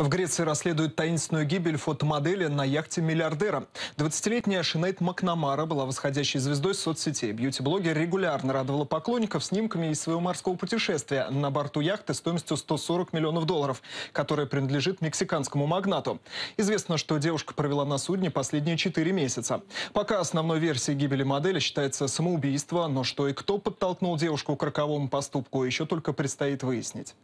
В Греции расследуют таинственную гибель фотомодели на яхте миллиардера. 20-летняя Шинейд Макнамара была восходящей звездой соцсетей. Бьюти-блогер регулярно радовала поклонников снимками из своего морского путешествия на борту яхты стоимостью 140 миллионов долларов, которая принадлежит мексиканскому магнату. Известно, что девушка провела на судне последние 4 месяца. Пока основной версией гибели модели считается самоубийство, но что и кто подтолкнул девушку к роковому поступку, еще только предстоит выяснить.